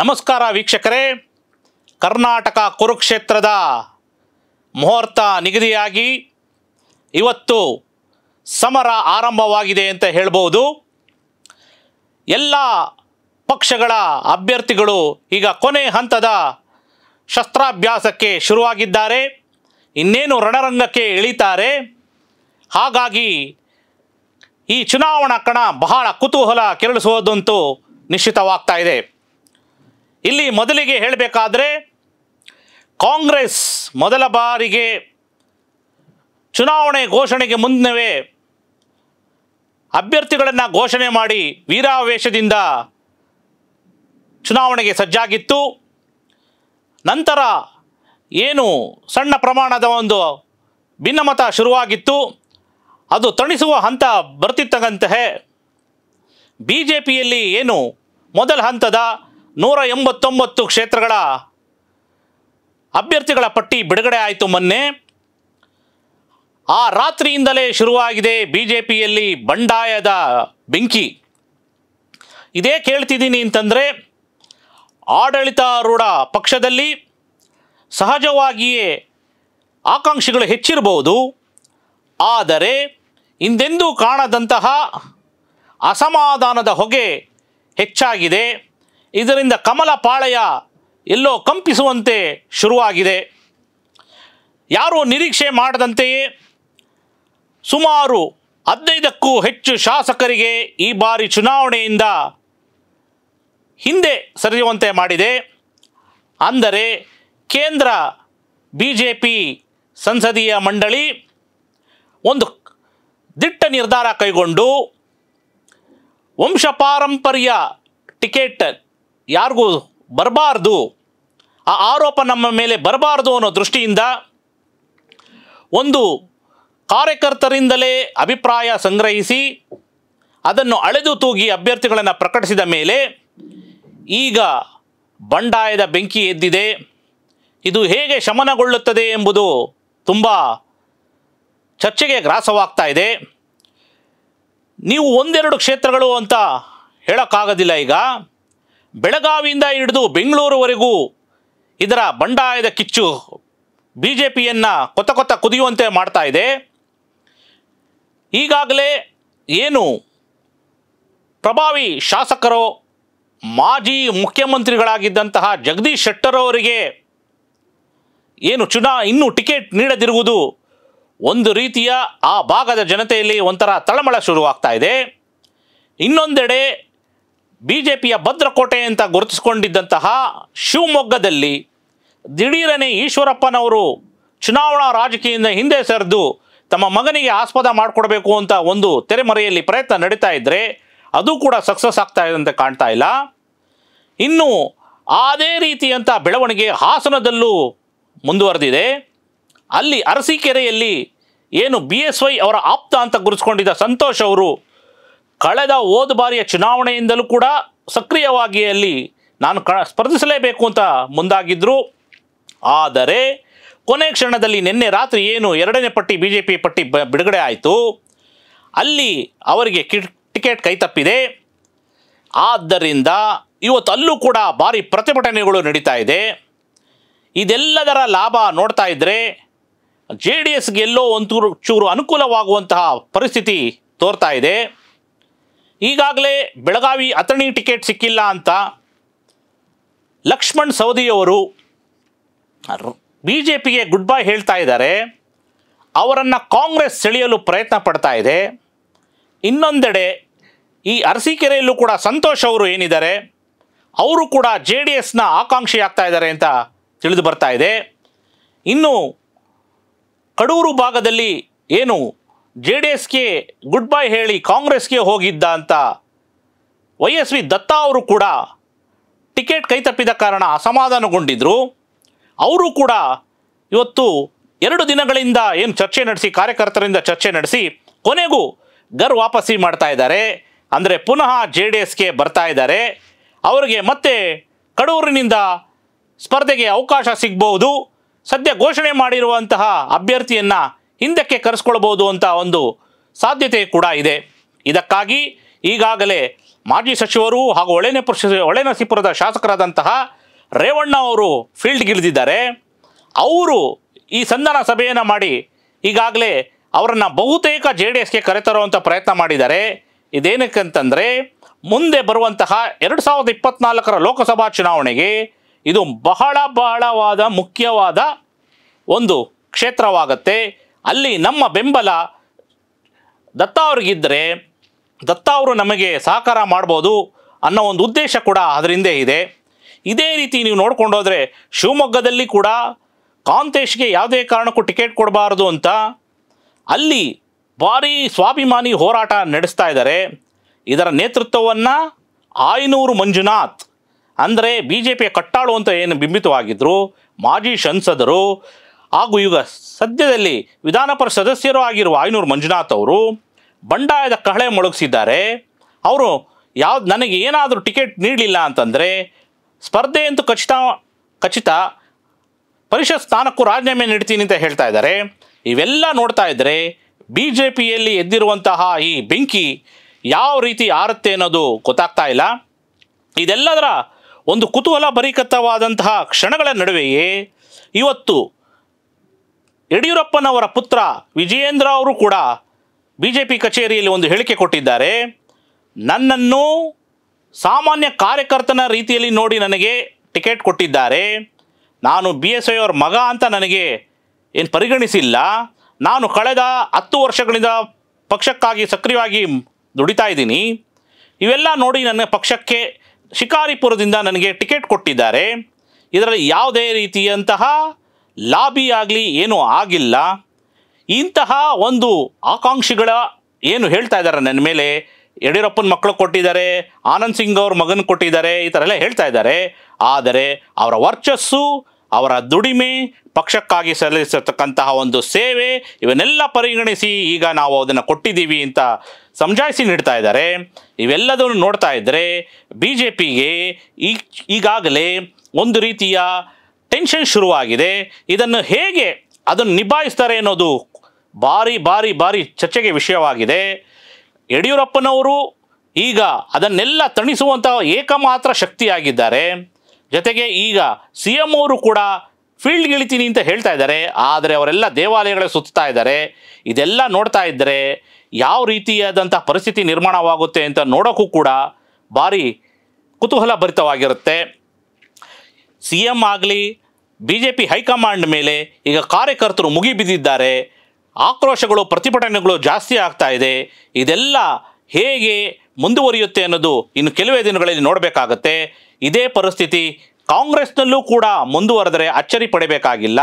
ನಮಸ್ಕಾರ ವೀಕ್ಷಕರೇ ಕರ್ನಾಟಕ ಕುರುಕ್ಷೇತ್ರದ ಮುಹೂರ್ತ ನಿಗದಿಯಾಗಿ ಇವತ್ತು ಸಮರ ಆರಂಭವಾಗಿದೆ ಅಂತ ಹೇಳ್ಬೋದು ಎಲ್ಲ ಪಕ್ಷಗಳ ಅಭ್ಯರ್ಥಿಗಳು ಈಗ ಕೊನೆ ಹಂತದ ಶಸ್ತ್ರಾಭ್ಯಾಸಕ್ಕೆ ಶುರುವಾಗಿದ್ದಾರೆ ಇನ್ನೇನು ರಣರಂಗಕ್ಕೆ ಇಳಿತಾರೆ ಹಾಗಾಗಿ ಈ ಚುನಾವಣಾ ಕಣ ಬಹಳ ಕುತೂಹಲ ಕೆರಳಿಸುವುದಂತೂ ನಿಶ್ಚಿತವಾಗ್ತಾ ಇದೆ ಇಲ್ಲಿ ಮೊದಲಿಗೆ ಹೇಳಬೇಕಾದ್ರೆ ಕಾಂಗ್ರೆಸ್ ಮೊದಲ ಬಾರಿಗೆ ಚುನಾವಣೆ ಘೋಷಣೆಗೆ ಮುನ್ನವೇ ಅಭ್ಯರ್ಥಿಗಳನ್ನು ಘೋಷಣೆ ಮಾಡಿ ವೀರಾವೇಶದಿಂದ ಚುನಾವಣೆಗೆ ಸಜ್ಜಾಗಿತ್ತು ನಂತರ ಏನು ಸಣ್ಣ ಪ್ರಮಾಣದ ಒಂದು ಭಿನ್ನಮತ ಶುರುವಾಗಿತ್ತು ಅದು ತಣಿಸುವ ಹಂತ ಬರ್ತಿತ್ತಂತಹ ಬಿ ಜೆ ಪಿಯಲ್ಲಿ ಏನು ಮೊದಲ ಹಂತದ ನೂರ ಎಂಬತ್ತೊಂಬತ್ತು ಕ್ಷೇತ್ರಗಳ ಅಭ್ಯರ್ಥಿಗಳ ಪಟ್ಟಿ ಬಿಡುಗಡೆ ಆಯಿತು ಮೊನ್ನೆ ಆ ರಾತ್ರಿಯಿಂದಲೇ ಶುರುವಾಗಿದೆ ಬಿ ಜೆ ಪಿಯಲ್ಲಿ ಬಂಡಾಯದ ಬೆಂಕಿ ಇದೇ ಕೇಳ್ತಿದ್ದೀನಿ ಅಂತಂದರೆ ಆಡಳಿತಾರೂಢ ಪಕ್ಷದಲ್ಲಿ ಸಹಜವಾಗಿಯೇ ಆಕಾಂಕ್ಷಿಗಳು ಹೆಚ್ಚಿರಬಹುದು ಆದರೆ ಹಿಂದೆಂದೂ ಕಾಣದಂತಹ ಅಸಮಾಧಾನದ ಹೊಗೆ ಹೆಚ್ಚಾಗಿದೆ ಇದರಿಂದ ಕಮಲ ಪಾಳಯ ಎಲ್ಲೋ ಕಂಪಿಸುವಂತೆ ಶುರುವಾಗಿದೆ ಯಾರು ನಿರೀಕ್ಷೆ ಮಾಡದಂತೆಯೇ ಸುಮಾರು ಹದಿನೈದಕ್ಕೂ ಹೆಚ್ಚು ಶಾಸಕರಿಗೆ ಈ ಬಾರಿ ಚುನಾವಣೆಯಿಂದ ಹಿಂದೆ ಸರಿಯುವಂತೆ ಮಾಡಿದೆ ಅಂದರೆ ಕೇಂದ್ರ ಬಿ ಜೆ ಪಿ ಸಂಸದೀಯ ಮಂಡಳಿ ಒಂದು ದಿಟ್ಟ ನಿರ್ಧಾರ ಕೈಗೊಂಡು ವಂಶಪಾರಂಪರ್ಯ ಟಿಕೆಟ್ ಯಾರಿಗೂ ಬರಬಾರ್ದು ಆ ಆರೋಪ ನಮ್ಮ ಮೇಲೆ ಬರಬಾರ್ದು ಅನ್ನೋ ದೃಷ್ಟಿಯಿಂದ ಒಂದು ಕಾರ್ಯಕರ್ತರಿಂದಲೇ ಅಭಿಪ್ರಾಯ ಸಂಗ್ರಹಿಸಿ ಅದನ್ನು ಅಳೆದು ತೂಗಿ ಅಭ್ಯರ್ಥಿಗಳನ್ನು ಪ್ರಕಟಿಸಿದ ಮೇಲೆ ಈಗ ಬಂಡಾಯದ ಬೆಂಕಿ ಎದ್ದಿದೆ ಇದು ಹೇಗೆ ಶಮನಗೊಳ್ಳುತ್ತದೆ ಎಂಬುದು ತುಂಬ ಚರ್ಚೆಗೆ ಗ್ರಾಸವಾಗ್ತಾ ಇದೆ ನೀವು ಒಂದೆರಡು ಕ್ಷೇತ್ರಗಳು ಅಂತ ಹೇಳೋಕ್ಕಾಗೋದಿಲ್ಲ ಈಗ ಬೆಳಗಾವಿಯಿಂದ ಹಿಡಿದು ಬೆಂಗಳೂರುವರೆಗೂ ಇದರ ಬಂಡಾಯದ ಕಿಚ್ಚು ಬಿ ಜೆ ಪಿಯನ್ನು ಕೊತ್ತ ಕೊತ್ತ ಕುದಿಯುವಂತೆ ಮಾಡ್ತಾ ಇದೆ ಈಗಾಗಲೇ ಏನು ಪ್ರಭಾವಿ ಶಾಸಕರು ಮಾಜಿ ಮುಖ್ಯಮಂತ್ರಿಗಳಾಗಿದ್ದಂತಹ ಜಗದೀಶ್ ಶೆಟ್ಟರ್ ಅವರಿಗೆ ಏನು ಚುನಾ ಇನ್ನೂ ಟಿಕೆಟ್ ನೀಡದಿರುವುದು ಒಂದು ರೀತಿಯ ಆ ಭಾಗದ ಜನತೆಯಲ್ಲಿ ಒಂಥರ ತಳಮಳ ಶುರುವಾಗ್ತಾ ಇದೆ ಇನ್ನೊಂದೆಡೆ ಬಿಜೆಪಿಯ ಭದ್ರಕೋಟೆ ಅಂತ ಗುರುತಿಸಿಕೊಂಡಿದ್ದಂತಹ ಶಿವಮೊಗ್ಗದಲ್ಲಿ ದಿಢೀರನೆ ಈಶ್ವರಪ್ಪನವರು ಚುನಾವಣಾ ರಾಜಕೀಯದಿಂದ ಹಿಂದೆ ಸರಿದು ತಮ್ಮ ಮಗನಿಗೆ ಆಸ್ಪದ ಮಾಡಿಕೊಡಬೇಕು ಅಂತ ಒಂದು ತೆರೆಮರೆಯಲ್ಲಿ ಪ್ರಯತ್ನ ನಡೀತಾ ಇದ್ದರೆ ಅದು ಕೂಡ ಸಕ್ಸಸ್ ಆಗ್ತಾ ಅಂತ ಕಾಣ್ತಾ ಇಲ್ಲ ಇನ್ನು ಅದೇ ರೀತಿಯಂಥ ಬೆಳವಣಿಗೆ ಹಾಸನದಲ್ಲೂ ಮುಂದುವರೆದಿದೆ ಅಲ್ಲಿ ಅರಸೀಕೆರೆಯಲ್ಲಿ ಏನು ಬಿ ಎಸ್ ವೈ ಅವರ ಆಪ್ತ ಅಂತ ಗುರುತಿಸ್ಕೊಂಡಿದ್ದ ಸಂತೋಷ್ ಅವರು ಕಳೆದ ಹೋದ ಬಾರಿಯ ಚುನಾವಣೆಯಿಂದಲೂ ಕೂಡ ಸಕ್ರಿಯವಾಗಿ ಅಲ್ಲಿ ನಾನು ಕ ಸ್ಪರ್ಧಿಸಲೇಬೇಕು ಅಂತ ಮುಂದಾಗಿದ್ದರು ಆದರೆ ಕೊನೆ ಕ್ಷಣದಲ್ಲಿ ನಿನ್ನೆ ರಾತ್ರಿ ಏನು ಎರಡನೇ ಪಟ್ಟಿ ಬಿ ಜೆ ಪಿ ಪಟ್ಟಿ ಬಿಡುಗಡೆ ಆಯಿತು ಅಲ್ಲಿ ಅವರಿಗೆ ಕಿ ಟಿಕೆಟ್ ತಪ್ಪಿದೆ ಆದ್ದರಿಂದ ಇವತ್ತು ಅಲ್ಲೂ ಕೂಡ ಭಾರಿ ಪ್ರತಿಭಟನೆಗಳು ನಡೀತಾ ಇದೆ ಇದೆಲ್ಲದರ ಲಾಭ ನೋಡ್ತಾ ಇದ್ದರೆ ಜೆ ಡಿ ಎಸ್ಗೆಲ್ಲೋ ಒಂಚೂರು ಚೂರು ಅನುಕೂಲವಾಗುವಂತಹ ಪರಿಸ್ಥಿತಿ ತೋರ್ತಾ ಇದೆ ಈಗಾಗಲೇ ಬೆಳಗಾವಿ ಅಥಣಿ ಟಿಕೆಟ್ ಸಿಕ್ಕಿಲ್ಲ ಅಂತ ಲಕ್ಷ್ಮಣ್ ಸವದಿಯವರು ಬಿ ಜೆ ಪಿಗೆ ಗುಡ್ ಬೈ ಹೇಳ್ತಾ ಇದ್ದಾರೆ ಅವರನ್ನು ಕಾಂಗ್ರೆಸ್ ಸೆಳೆಯಲು ಪ್ರಯತ್ನ ಪಡ್ತಾ ಇದೆ ಇನ್ನೊಂದೆಡೆ ಈ ಅರಸೀಕೆರೆಯಲ್ಲೂ ಕೂಡ ಸಂತೋಷ್ ಅವರು ಏನಿದ್ದಾರೆ ಅವರು ಕೂಡ ಜೆ ಡಿ ಎಸ್ನ ಆಕಾಂಕ್ಷಿ ಆಗ್ತಾ ಇದ್ದಾರೆ ಅಂತ ತಿಳಿದು ಬರ್ತಾ ಇದೆ ಇನ್ನು ಕಡೂರು ಭಾಗದಲ್ಲಿ ಏನು ಜೆ ಡಿ ಎಸ್ಗೆ ಗುಡ್ ಬೈ ಹೇಳಿ ಕಾಂಗ್ರೆಸ್ಗೆ ಹೋಗಿದ್ದ ಅಂತ ವೈ ಎಸ್ ವಿ ದತ್ತಾ ಅವರು ಕೂಡ ಟಿಕೆಟ್ ಕೈ ತಪ್ಪಿದ ಕಾರಣ ಅಸಮಾಧಾನಗೊಂಡಿದ್ದರು ಅವರು ಕೂಡ ಇವತ್ತು ಎರಡು ದಿನಗಳಿಂದ ಏನು ಚರ್ಚೆ ನಡೆಸಿ ಕಾರ್ಯಕರ್ತರಿಂದ ಚರ್ಚೆ ನಡೆಸಿ ಕೊನೆಗೂ ಗರ್ ವಾಪಸ್ಸಿ ಮಾಡ್ತಾ ಇದ್ದಾರೆ ಅಂದರೆ ಪುನಃ ಜೆ ಡಿ ಎಸ್ಗೆ ಬರ್ತಾ ಇದ್ದಾರೆ ಅವರಿಗೆ ಮತ್ತೆ ಕಡೂರಿನಿಂದ ಸ್ಪರ್ಧೆಗೆ ಅವಕಾಶ ಸಿಗ್ಬೋದು ಸದ್ಯ ಘೋಷಣೆ ಮಾಡಿರುವಂತಹ ಅಭ್ಯರ್ಥಿಯನ್ನು ಹಿಂದಕ್ಕೆ ಕರೆಸ್ಕೊಳ್ಬೋದು ಅಂತ ಒಂದು ಸಾಧ್ಯತೆ ಕೂಡ ಇದೆ ಇದಕ್ಕಾಗಿ ಈಗಾಗಲೇ ಮಾಜಿ ಸಚಿವರು ಹಾಗೂ ಒಳೆನಪು ಹೊಳೆನರಸೀಪುರದ ಶಾಸಕರಾದಂತಹ ರೇವಣ್ಣ ಅವರು ಫೀಲ್ಡ್ಗಿಳಿದಿದ್ದಾರೆ ಅವರು ಈ ಸಂಧಾನ ಸಭೆಯನ್ನು ಮಾಡಿ ಈಗಾಗಲೇ ಅವರನ್ನು ಬಹುತೇಕ ಜೆ ಡಿ ಎಸ್ಗೆ ಕರೆತರುವಂಥ ಪ್ರಯತ್ನ ಮಾಡಿದ್ದಾರೆ ಇದೇನಕ್ಕೆ ಮುಂದೆ ಬರುವಂತಹ ಎರಡು ಸಾವಿರದ ಇಪ್ಪತ್ನಾಲ್ಕರ ಲೋಕಸಭಾ ಚುನಾವಣೆಗೆ ಇದು ಬಹಳ ಬಹಳವಾದ ಮುಖ್ಯವಾದ ಒಂದು ಕ್ಷೇತ್ರವಾಗತ್ತೆ ಅಲ್ಲಿ ನಮ್ಮ ಬೆಂಬಲ ದತ್ತ ಅವ್ರಿಗಿದ್ದರೆ ದತ್ತ ಅವರು ನಮಗೆ ಸಹಕಾರ ಮಾಡ್ಬೋದು ಅನ್ನೋ ಒಂದು ಉದ್ದೇಶ ಕೂಡ ಅದರಿಂದ ಇದೆ ಇದೇ ರೀತಿ ನೀವು ಹೋದರೆ ಶಿವಮೊಗ್ಗದಲ್ಲಿ ಕೂಡ ಕಾಂತೇಶ್ಗೆ ಯಾವುದೇ ಕಾರಣಕ್ಕೂ ಟಿಕೆಟ್ ಕೊಡಬಾರ್ದು ಅಂತ ಅಲ್ಲಿ ಭಾರೀ ಸ್ವಾಭಿಮಾನಿ ಹೋರಾಟ ನಡೆಸ್ತಾ ಇದ್ದಾರೆ ಇದರ ನೇತೃತ್ವವನ್ನು ಆಯನೂರು ಮಂಜುನಾಥ್ ಅಂದರೆ ಬಿ ಜೆ ಪಿಯ ಕಟ್ಟಾಳು ಅಂತ ಏನು ಬಿಂಬಿತವಾಗಿದ್ದರು ಮಾಜಿ ಸಂಸದರು ಹಾಗೂ ಈಗ ಸದ್ಯದಲ್ಲಿ ವಿಧಾನ ಸದಸ್ಯರು ಆಗಿರುವ ಆಯನೂರು ಮಂಜುನಾಥ್ ಅವರು ಬಂಡಾಯದ ಕಹಳೆ ಮೊಳಗಿಸಿದ್ದಾರೆ ಅವರು ಯಾವ ನನಗೆ ಏನಾದರೂ ಟಿಕೆಟ್ ನೀಡಲಿಲ್ಲ ಅಂತಂದರೆ ಸ್ಪರ್ಧೆ ಖಚಿತ ಖಚಿತ ಪರಿಷತ್ ಸ್ಥಾನಕ್ಕೂ ರಾಜೀನಾಮೆ ನೀಡ್ತೀನಿ ಅಂತ ಹೇಳ್ತಾ ಇದ್ದಾರೆ ಇವೆಲ್ಲ ನೋಡ್ತಾ ಇದ್ದರೆ ಬಿ ಜೆ ಪಿಯಲ್ಲಿ ಎದ್ದಿರುವಂತಹ ಈ ಬೆಂಕಿ ಯಾವ ರೀತಿ ಆರುತ್ತೆ ಅನ್ನೋದು ಗೊತ್ತಾಗ್ತಾ ಇಲ್ಲ ಇದೆಲ್ಲದರ ಒಂದು ಕುತೂಹಲ ಭರಿಕತವಾದಂತಹ ಕ್ಷಣಗಳ ನಡುವೆಯೇ ಇವತ್ತು ಯಡಿಯೂರಪ್ಪನವರ ಪುತ್ರ ವಿಜಯೇಂದ್ರ ಅವರು ಕೂಡ ಬಿ ಜೆ ಪಿ ಕಚೇರಿಯಲ್ಲಿ ಒಂದು ಹೇಳಿಕೆ ಕೊಟ್ಟಿದ್ದಾರೆ ನನ್ನನ್ನು ಸಾಮಾನ್ಯ ಕಾರ್ಯಕರ್ತನ ರೀತಿಯಲ್ಲಿ ನೋಡಿ ನನಗೆ ಟಿಕೆಟ್ ಕೊಟ್ಟಿದ್ದಾರೆ ನಾನು ಬಿ ಎಸ್ ಐ ಅವ್ರ ಮಗ ಅಂತ ನನಗೆ ಏನು ಪರಿಗಣಿಸಿಲ್ಲ ನಾನು ಕಳೆದ ಹತ್ತು ವರ್ಷಗಳಿಂದ ಪಕ್ಷಕ್ಕಾಗಿ ಸಕ್ರಿಯವಾಗಿ ದುಡಿತಾ ಇದ್ದೀನಿ ಇವೆಲ್ಲ ನೋಡಿ ನನ್ನ ಪಕ್ಷಕ್ಕೆ ಶಿಕಾರಿಪುರದಿಂದ ನನಗೆ ಟಿಕೆಟ್ ಕೊಟ್ಟಿದ್ದಾರೆ ಇದರಲ್ಲಿ ಯಾವುದೇ ರೀತಿಯಂತಹ ಲಾಬಿ ಆಗಲಿ ಏನೂ ಆಗಿಲ್ಲ ಇಂತಹ ಒಂದು ಆಕಾಂಕ್ಷಿಗಳ ಏನು ಹೇಳ್ತಾ ಇದ್ದಾರೆ ನನ್ನ ಮೇಲೆ ಯಡಿಯೂರಪ್ಪನ ಮಕ್ಕಳು ಕೊಟ್ಟಿದ್ದಾರೆ ಆನಂದ್ ಸಿಂಗ್ ಅವ್ರ ಮಗನ ಕೊಟ್ಟಿದ್ದಾರೆ ಈ ಥರ ಎಲ್ಲ ಹೇಳ್ತಾ ಇದ್ದಾರೆ ಆದರೆ ಅವರ ವರ್ಚಸ್ಸು ಅವರ ದುಡಿಮೆ ಪಕ್ಷಕ್ಕಾಗಿ ಸಲ್ಲಿಸಿರ್ತಕ್ಕಂತಹ ಒಂದು ಸೇವೆ ಇವನ್ನೆಲ್ಲ ಪರಿಗಣಿಸಿ ಈಗ ನಾವು ಅದನ್ನು ಕೊಟ್ಟಿದ್ದೀವಿ ಅಂತ ಸಮಜಾಯಿಸಿ ನೀಡ್ತಾ ಇದ್ದಾರೆ ಇವೆಲ್ಲದನ್ನು ನೋಡ್ತಾ ಇದ್ದರೆ ಬಿ ಜೆ ಪಿಗೆ ಈಗಾಗಲೇ ಒಂದು ರೀತಿಯ ಟೆನ್ಷನ್ ಶುರುವಾಗಿದೆ ಇದನ್ನು ಹೇಗೆ ಅದನ್ನು ನಿಭಾಯಿಸ್ತಾರೆ ಅನ್ನೋದು ಭಾರಿ ಭಾರಿ ಭಾರಿ ಚರ್ಚೆಗೆ ವಿಷಯವಾಗಿದೆ ಯಡಿಯೂರಪ್ಪನವರು ಈಗ ಅದನ್ನೆಲ್ಲ ತಣಿಸುವಂಥ ಏಕಮಾತ್ರ ಶಕ್ತಿಯಾಗಿದ್ದಾರೆ ಜೊತೆಗೆ ಈಗ ಸಿ ಎಮ್ ಅವರು ಕೂಡ ಫೀಲ್ಡ್ಗಿಳಿತೀನಿ ಅಂತ ಹೇಳ್ತಾ ಇದ್ದಾರೆ ಆದರೆ ಅವರೆಲ್ಲ ದೇವಾಲಯಗಳ ಸುತ್ತಾ ಇದ್ದಾರೆ ಇದೆಲ್ಲ ನೋಡ್ತಾ ಇದ್ದರೆ ಯಾವ ರೀತಿಯಾದಂಥ ಪರಿಸ್ಥಿತಿ ನಿರ್ಮಾಣವಾಗುತ್ತೆ ಅಂತ ನೋಡೋಕ್ಕೂ ಕೂಡ ಭಾರಿ ಕುತೂಹಲ ಭರಿತವಾಗಿರುತ್ತೆ ಸಿ ಎಂ ಆಗಲಿ ಬಿ ಜೆ ಪಿ ಹೈಕಮಾಂಡ್ ಮೇಲೆ ಈಗ ಕಾರ್ಯಕರ್ತರು ಮುಗಿಬಿದ್ದಿದ್ದಾರೆ ಆಕ್ರೋಶಗಳು ಪ್ರತಿಭಟನೆಗಳು ಜಾಸ್ತಿ ಆಗ್ತಾ ಇದೆ ಇದೆಲ್ಲ ಹೇಗೆ ಮುಂದುವರಿಯುತ್ತೆ ಅನ್ನೋದು ಇನ್ನು ಕೆಲವೇ ದಿನಗಳಲ್ಲಿ ನೋಡಬೇಕಾಗತ್ತೆ ಇದೇ ಪರಿಸ್ಥಿತಿ ಕಾಂಗ್ರೆಸ್ನಲ್ಲೂ ಕೂಡ ಮುಂದುವರೆದರೆ ಅಚ್ಚರಿ ಪಡಬೇಕಾಗಿಲ್ಲ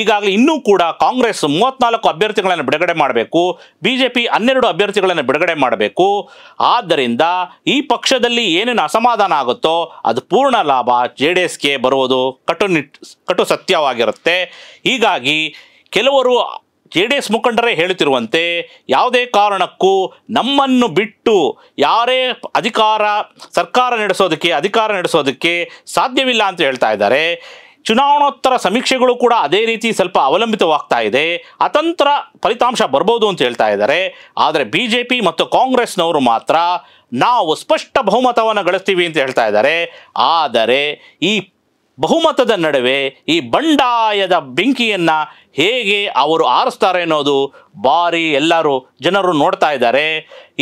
ಈಗಾಗಲೇ ಇನ್ನೂ ಕೂಡ ಕಾಂಗ್ರೆಸ್ ಮೂವತ್ನಾಲ್ಕು ಅಭ್ಯರ್ಥಿಗಳನ್ನು ಬಿಡುಗಡೆ ಮಾಡಬೇಕು ಬಿಜೆಪಿ ಹನ್ನೆರಡು ಅಭ್ಯರ್ಥಿಗಳನ್ನು ಬಿಡುಗಡೆ ಮಾಡಬೇಕು ಆದ್ದರಿಂದ ಈ ಪಕ್ಷದಲ್ಲಿ ಏನೇನು ಅಸಮಾಧಾನ ಆಗುತ್ತೋ ಅದು ಪೂರ್ಣ ಲಾಭ ಜೆ ಡಿ ಎಸ್ಗೆ ಬರುವುದು ಕಟುನಿಟ್ ಕಟು ಸತ್ಯವಾಗಿರುತ್ತೆ ಹೀಗಾಗಿ ಕೆಲವರು ಜೆ ಡಿ ಎಸ್ ಮುಖಂಡರೇ ಹೇಳುತ್ತಿರುವಂತೆ ಯಾವುದೇ ಕಾರಣಕ್ಕೂ ನಮ್ಮನ್ನು ಬಿಟ್ಟು ಯಾರೇ ಅಧಿಕಾರ ಸರ್ಕಾರ ನಡೆಸೋದಕ್ಕೆ ಅಧಿಕಾರ ನಡೆಸೋದಕ್ಕೆ ಸಾಧ್ಯವಿಲ್ಲ ಅಂತ ಹೇಳ್ತಾ ಇದ್ದಾರೆ ಚುನಾವಣೋತ್ತರ ಸಮೀಕ್ಷೆಗಳು ಕೂಡ ಅದೇ ರೀತಿ ಸ್ವಲ್ಪ ಅವಲಂಬಿತವಾಗ್ತಾ ಇದೆ ಅತಂತ್ರ ಫಲಿತಾಂಶ ಬರ್ಬೋದು ಅಂತ ಹೇಳ್ತಾ ಇದ್ದಾರೆ ಆದರೆ ಬಿ ಜೆ ಪಿ ಮತ್ತು ಕಾಂಗ್ರೆಸ್ನವರು ಮಾತ್ರ ನಾವು ಸ್ಪಷ್ಟ ಬಹುಮತವನ್ನು ಗಳಿಸ್ತೀವಿ ಅಂತ ಹೇಳ್ತಾ ಇದ್ದಾರೆ ಆದರೆ ಈ ಬಹುಮತದ ನಡುವೆ ಈ ಬಂಡಾಯದ ಬೆಂಕಿಯನ್ನು ಹೇಗೆ ಅವರು ಆರಿಸ್ತಾರೆ ಅನ್ನೋದು ಭಾರಿ ಎಲ್ಲರೂ ಜನರು ನೋಡ್ತಾ ಇದ್ದಾರೆ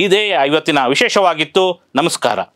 ಇದೇ ಇವತ್ತಿನ ವಿಶೇಷವಾಗಿತ್ತು ನಮಸ್ಕಾರ